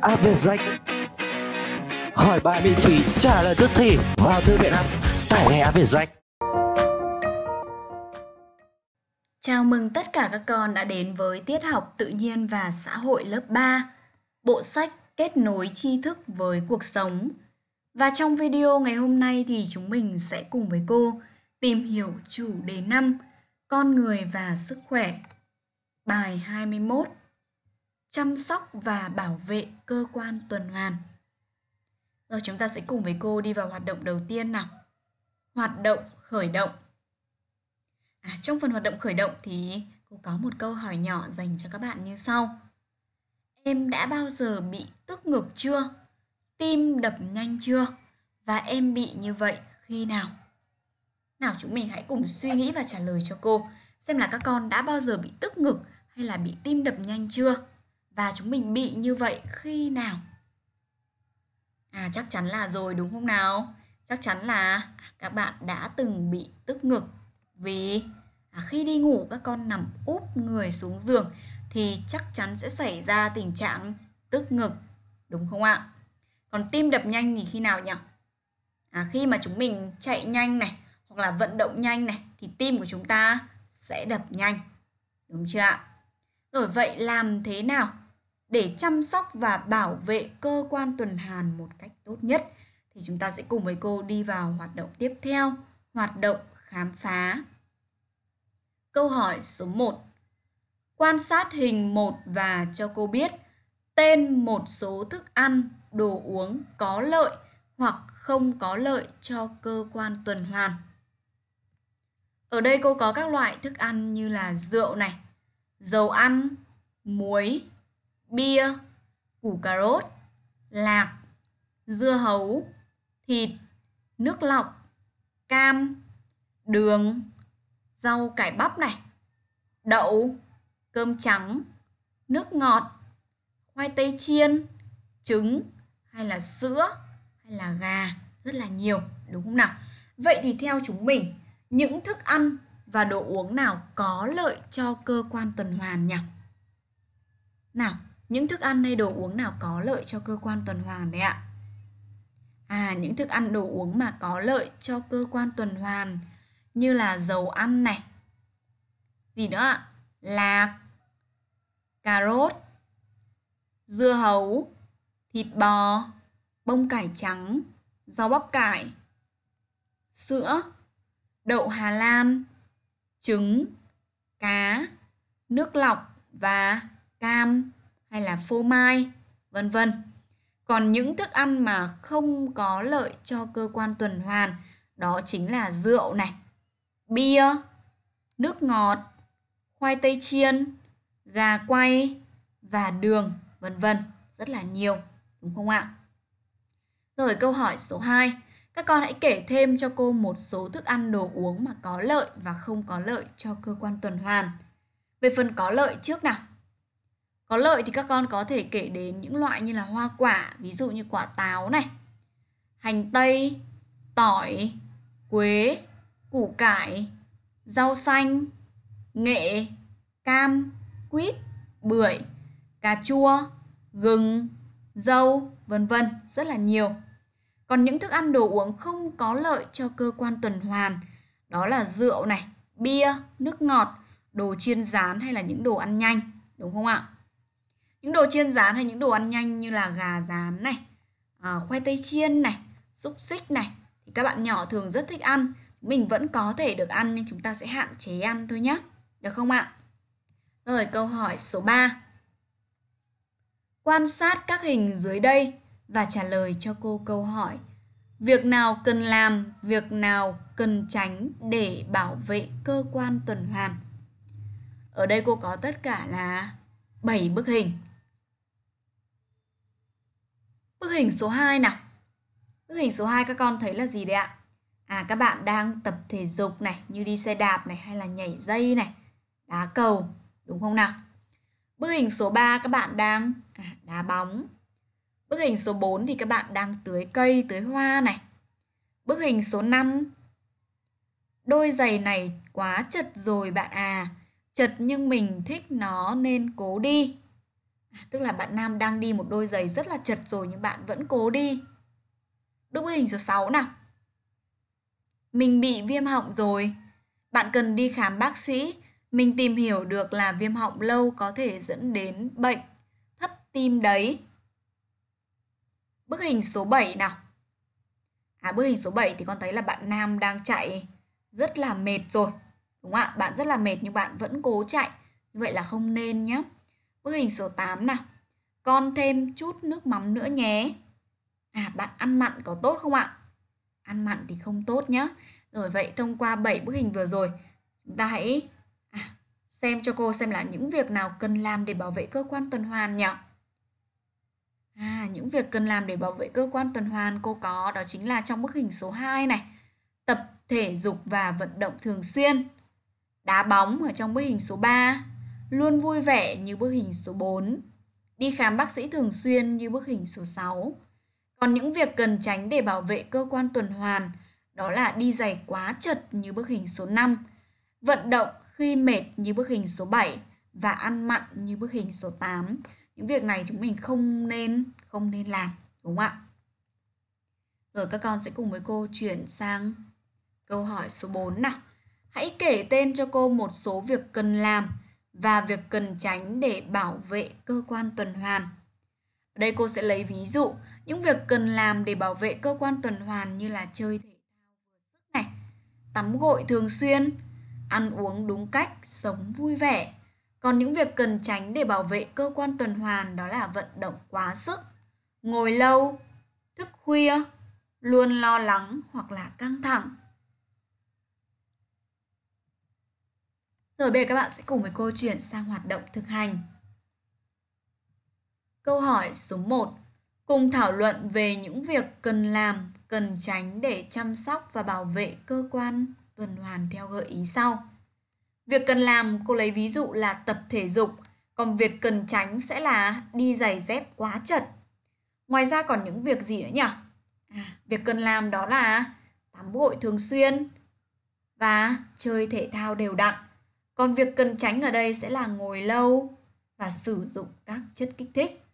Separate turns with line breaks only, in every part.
app Việt Danh Hỏi bài miễn phí, trả lời tức thì vào thư viện app, tải ngay app Việt Danh Chào mừng tất cả các con đã đến với tiết học tự nhiên và xã hội lớp 3, bộ sách kết nối tri thức với cuộc sống. Và trong video ngày hôm nay thì chúng mình sẽ cùng với cô tìm hiểu chủ đề 5 Con người và sức khỏe. Bài 21 chăm sóc và bảo vệ cơ quan tuần hoàn. Rồi chúng ta sẽ cùng với cô đi vào hoạt động đầu tiên nào. Hoạt động khởi động. À, trong phần hoạt động khởi động thì cô có một câu hỏi nhỏ dành cho các bạn như sau. Em đã bao giờ bị tức ngực chưa? Tim đập nhanh chưa? Và em bị như vậy khi nào? Nào chúng mình hãy cùng suy nghĩ và trả lời cho cô xem là các con đã bao giờ bị tức ngực hay là bị tim đập nhanh chưa? và chúng mình bị như vậy khi nào à chắc chắn là rồi đúng không nào chắc chắn là các bạn đã từng bị tức ngực vì à, khi đi ngủ các con nằm úp người xuống giường thì chắc chắn sẽ xảy ra tình trạng tức ngực đúng không ạ còn tim đập nhanh thì khi nào nhỉ à, khi mà chúng mình chạy nhanh này hoặc là vận động nhanh này thì tim của chúng ta sẽ đập nhanh đúng chưa ạ rồi vậy làm thế nào để chăm sóc và bảo vệ cơ quan tuần hoàn một cách tốt nhất thì chúng ta sẽ cùng với cô đi vào hoạt động tiếp theo, hoạt động khám phá. Câu hỏi số 1. Quan sát hình 1 và cho cô biết tên một số thức ăn, đồ uống có lợi hoặc không có lợi cho cơ quan tuần hoàn. Ở đây cô có các loại thức ăn như là rượu này, dầu ăn, muối, bia, củ cà rốt, lạc, dưa hấu, thịt, nước lọc, cam, đường, rau cải bắp này, đậu, cơm trắng, nước ngọt, khoai tây chiên, trứng hay là sữa hay là gà rất là nhiều đúng không nào? Vậy thì theo chúng mình những thức ăn và đồ uống nào có lợi cho cơ quan tuần hoàn nhỉ? Nào, những thức ăn hay đồ uống nào có lợi cho cơ quan tuần hoàn đấy ạ à những thức ăn đồ uống mà có lợi cho cơ quan tuần hoàn như là dầu ăn này gì nữa ạ lạc cà rốt dưa hấu thịt bò bông cải trắng rau bắp cải sữa đậu hà lan trứng cá nước lọc và cam hay là phô mai, vân vân. Còn những thức ăn mà không có lợi cho cơ quan tuần hoàn đó chính là rượu này, bia, nước ngọt, khoai tây chiên, gà quay và đường, vân vân, rất là nhiều, đúng không ạ? Rồi câu hỏi số 2, các con hãy kể thêm cho cô một số thức ăn đồ uống mà có lợi và không có lợi cho cơ quan tuần hoàn. Về phần có lợi trước nào. Có lợi thì các con có thể kể đến những loại như là hoa quả, ví dụ như quả táo này, hành tây, tỏi, quế, củ cải, rau xanh, nghệ, cam, quýt, bưởi, cà chua, gừng, dâu, vân vân, rất là nhiều. Còn những thức ăn đồ uống không có lợi cho cơ quan tuần hoàn, đó là rượu này, bia, nước ngọt, đồ chiên rán hay là những đồ ăn nhanh, đúng không ạ? những đồ chiên rán hay những đồ ăn nhanh như là gà rán này à, khoai tây chiên này xúc xích này thì các bạn nhỏ thường rất thích ăn mình vẫn có thể được ăn nhưng chúng ta sẽ hạn chế ăn thôi nhé được không ạ rồi câu hỏi số 3 quan sát các hình dưới đây và trả lời cho cô câu hỏi việc nào cần làm việc nào cần tránh để bảo vệ cơ quan tuần hoàn ở đây cô có tất cả là 7 bức hình Bức hình số 2 nào. Bức hình số 2 các con thấy là gì đấy ạ? À các bạn đang tập thể dục này, như đi xe đạp này hay là nhảy dây này, đá cầu, đúng không nào? Bức hình số 3 các bạn đang à, đá bóng. Bức hình số 4 thì các bạn đang tưới cây, tưới hoa này. Bức hình số 5. Đôi giày này quá chật rồi bạn à. Chật nhưng mình thích nó nên cố đi. Tức là bạn nam đang đi một đôi giày rất là chật rồi nhưng bạn vẫn cố đi. Đúng với hình số 6 nào. Mình bị viêm họng rồi. Bạn cần đi khám bác sĩ. Mình tìm hiểu được là viêm họng lâu có thể dẫn đến bệnh thấp tim đấy. Bức hình số 7 nào. À bức hình số 7 thì con thấy là bạn nam đang chạy rất là mệt rồi. Đúng không ạ? Bạn rất là mệt nhưng bạn vẫn cố chạy. Như vậy là không nên nhé. Bức hình số 8 nào. Con thêm chút nước mắm nữa nhé. À, bạn ăn mặn có tốt không ạ? Ăn mặn thì không tốt nhé. Rồi vậy thông qua 7 bức hình vừa rồi, chúng ta hãy à, xem cho cô xem là những việc nào cần làm để bảo vệ cơ quan tuần hoàn nhỉ? À, những việc cần làm để bảo vệ cơ quan tuần hoàn cô có đó chính là trong bức hình số 2 này. Tập thể dục và vận động thường xuyên. Đá bóng ở trong bức hình số 3 luôn vui vẻ như bức hình số 4, đi khám bác sĩ thường xuyên như bức hình số 6. Còn những việc cần tránh để bảo vệ cơ quan tuần hoàn đó là đi giày quá chật như bức hình số 5, vận động khi mệt như bức hình số 7 và ăn mặn như bức hình số 8. Những việc này chúng mình không nên không nên làm, đúng không ạ? Rồi các con sẽ cùng với cô chuyển sang câu hỏi số 4 nào. Hãy kể tên cho cô một số việc cần làm và việc cần tránh để bảo vệ cơ quan tuần hoàn. Ở đây cô sẽ lấy ví dụ những việc cần làm để bảo vệ cơ quan tuần hoàn như là chơi thể thao vừa sức này, tắm gội thường xuyên, ăn uống đúng cách, sống vui vẻ. Còn những việc cần tránh để bảo vệ cơ quan tuần hoàn đó là vận động quá sức, ngồi lâu, thức khuya, luôn lo lắng hoặc là căng thẳng. Rồi bây giờ các bạn sẽ cùng với cô chuyển sang hoạt động thực hành. Câu hỏi số 1. Cùng thảo luận về những việc cần làm, cần tránh để chăm sóc và bảo vệ cơ quan tuần hoàn theo gợi ý sau. Việc cần làm cô lấy ví dụ là tập thể dục, còn việc cần tránh sẽ là đi giày dép quá chật. Ngoài ra còn những việc gì nữa nhỉ? À, việc cần làm đó là tắm gội thường xuyên và chơi thể thao đều đặn. Còn việc cần tránh ở đây sẽ là ngồi lâu và sử dụng các chất kích thích.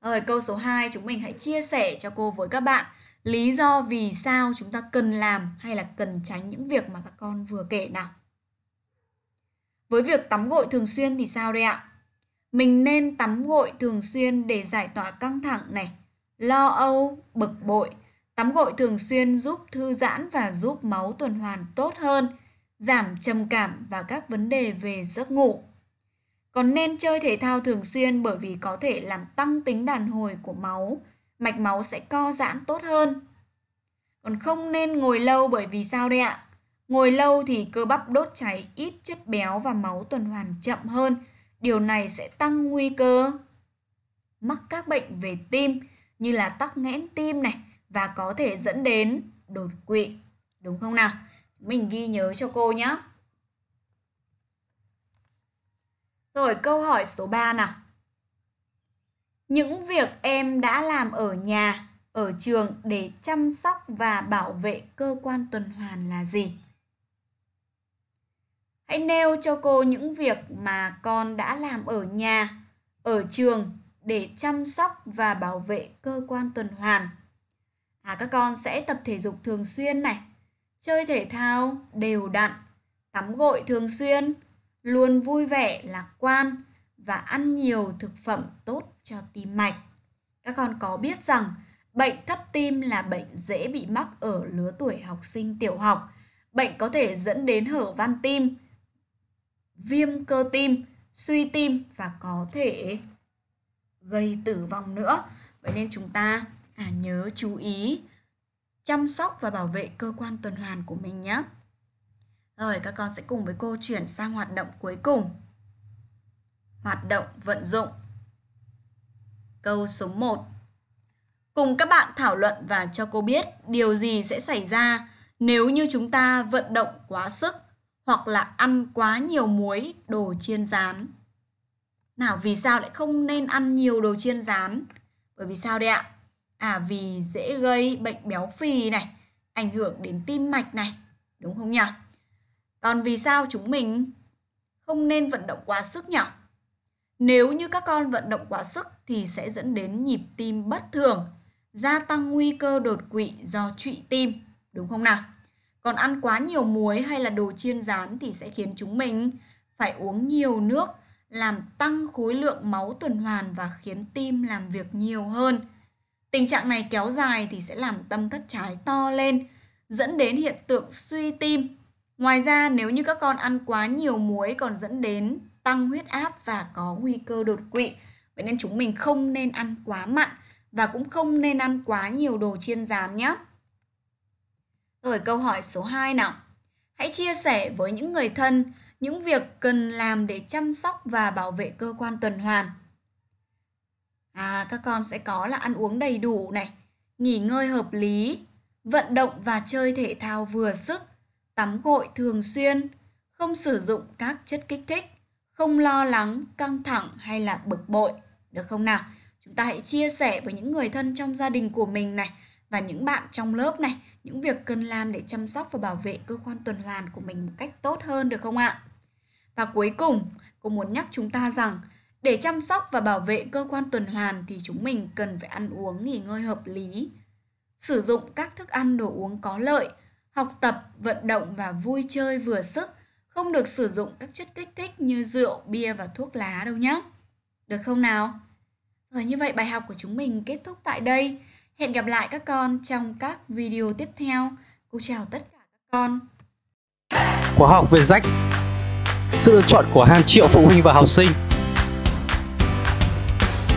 Ở câu số 2 chúng mình hãy chia sẻ cho cô với các bạn lý do vì sao chúng ta cần làm hay là cần tránh những việc mà các con vừa kể nào. Với việc tắm gội thường xuyên thì sao đây ạ? Mình nên tắm gội thường xuyên để giải tỏa căng thẳng này, lo âu, bực bội. Tắm gội thường xuyên giúp thư giãn và giúp máu tuần hoàn tốt hơn – giảm trầm cảm và các vấn đề về giấc ngủ. Còn nên chơi thể thao thường xuyên bởi vì có thể làm tăng tính đàn hồi của máu, mạch máu sẽ co giãn tốt hơn. Còn không nên ngồi lâu bởi vì sao đây ạ? Ngồi lâu thì cơ bắp đốt cháy ít chất béo và máu tuần hoàn chậm hơn. Điều này sẽ tăng nguy cơ mắc các bệnh về tim như là tắc nghẽn tim này và có thể dẫn đến đột quỵ. Đúng không nào? Mình ghi nhớ cho cô nhé. Rồi câu hỏi số 3 nào. Những việc em đã làm ở nhà, ở trường để chăm sóc và bảo vệ cơ quan tuần hoàn là gì? Hãy nêu cho cô những việc mà con đã làm ở nhà, ở trường để chăm sóc và bảo vệ cơ quan tuần hoàn. À, các con sẽ tập thể dục thường xuyên này, chơi thể thao đều đặn, tắm gội thường xuyên, luôn vui vẻ, lạc quan và ăn nhiều thực phẩm tốt cho tim mạch. Các con có biết rằng bệnh thấp tim là bệnh dễ bị mắc ở lứa tuổi học sinh tiểu học. Bệnh có thể dẫn đến hở van tim, viêm cơ tim, suy tim và có thể gây tử vong nữa. Vậy nên chúng ta à, nhớ chú ý chăm sóc và bảo vệ cơ quan tuần hoàn của mình nhé. Rồi các con sẽ cùng với cô chuyển sang hoạt động cuối cùng. Hoạt động vận dụng. Câu số 1. Cùng các bạn thảo luận và cho cô biết điều gì sẽ xảy ra nếu như chúng ta vận động quá sức hoặc là ăn quá nhiều muối, đồ chiên rán. Nào vì sao lại không nên ăn nhiều đồ chiên rán? Bởi vì sao đấy ạ? à vì dễ gây bệnh béo phì này, ảnh hưởng đến tim mạch này, đúng không nhỉ? Còn vì sao chúng mình không nên vận động quá sức nhỉ? Nếu như các con vận động quá sức thì sẽ dẫn đến nhịp tim bất thường, gia tăng nguy cơ đột quỵ do trụy tim, đúng không nào? Còn ăn quá nhiều muối hay là đồ chiên rán thì sẽ khiến chúng mình phải uống nhiều nước, làm tăng khối lượng máu tuần hoàn và khiến tim làm việc nhiều hơn. Tình trạng này kéo dài thì sẽ làm tâm thất trái to lên, dẫn đến hiện tượng suy tim. Ngoài ra, nếu như các con ăn quá nhiều muối còn dẫn đến tăng huyết áp và có nguy cơ đột quỵ. Vậy nên chúng mình không nên ăn quá mặn và cũng không nên ăn quá nhiều đồ chiên rán nhé. Rồi câu hỏi số 2 nào. Hãy chia sẻ với những người thân những việc cần làm để chăm sóc và bảo vệ cơ quan tuần hoàn. À, các con sẽ có là ăn uống đầy đủ này, nghỉ ngơi hợp lý, vận động và chơi thể thao vừa sức, tắm gội thường xuyên, không sử dụng các chất kích thích, không lo lắng, căng thẳng hay là bực bội, được không nào? Chúng ta hãy chia sẻ với những người thân trong gia đình của mình này và những bạn trong lớp này những việc cần làm để chăm sóc và bảo vệ cơ quan tuần hoàn của mình một cách tốt hơn được không ạ? Và cuối cùng, cô muốn nhắc chúng ta rằng để chăm sóc và bảo vệ cơ quan tuần hoàn thì chúng mình cần phải ăn uống nghỉ ngơi hợp lý, sử dụng các thức ăn đồ uống có lợi, học tập, vận động và vui chơi vừa sức, không được sử dụng các chất kích thích như rượu, bia và thuốc lá đâu nhé. Được không nào? Rồi như vậy bài học của chúng mình kết thúc tại đây. Hẹn gặp lại các con trong các video tiếp theo. Cô chào tất cả các con. Khóa học về rách Sự lựa chọn của hàng triệu phụ huynh và học sinh